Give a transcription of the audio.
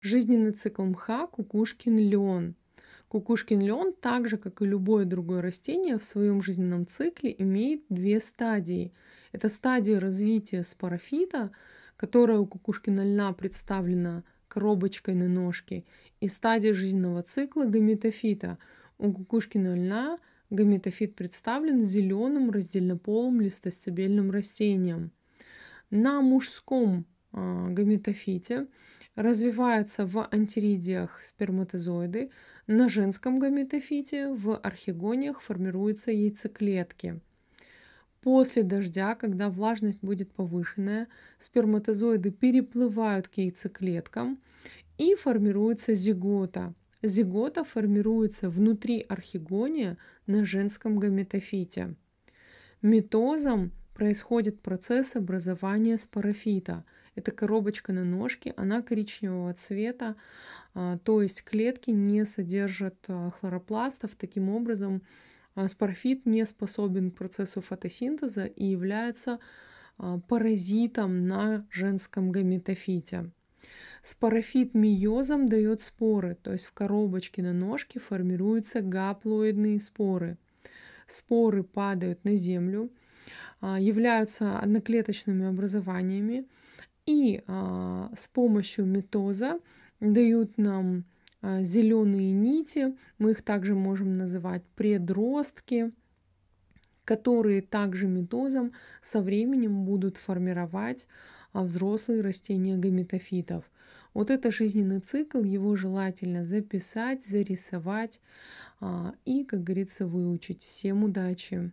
Жизненный цикл мха кукушкин лен. Кукушкин лен, так же как и любое другое растение, в своем жизненном цикле имеет две стадии. Это стадия развития спорофита, которая у кукушкина льна представлена коробочкой на ножке, и стадия жизненного цикла гаметофита. У кукушкина льна гаметофит представлен зеленым раздельнополым листостебельным растением. На мужском а, гаметофите Развиваются в антеридиях сперматозоиды, на женском гаметофите в архигониях формируются яйцеклетки. После дождя, когда влажность будет повышенная, сперматозоиды переплывают к яйцеклеткам и формируется зигота. Зигота формируется внутри архигония на женском гаметофите. Митозом происходит процесс образования спорофита. Это коробочка на ножке, она коричневого цвета, а, то есть клетки не содержат а, хлоропластов, таким образом а, спорофит не способен к процессу фотосинтеза и является паразитом на женском гаметофите. Спорофит миозом дает споры, то есть в коробочке на ножке формируются гаплоидные споры. Споры падают на землю, а, являются одноклеточными образованиями и а, с помощью метоза дают нам а, зеленые нити, мы их также можем называть предростки, которые также метозом со временем будут формировать взрослые растения гаметофитов. Вот это жизненный цикл, его желательно записать, зарисовать и, как говорится, выучить. Всем удачи!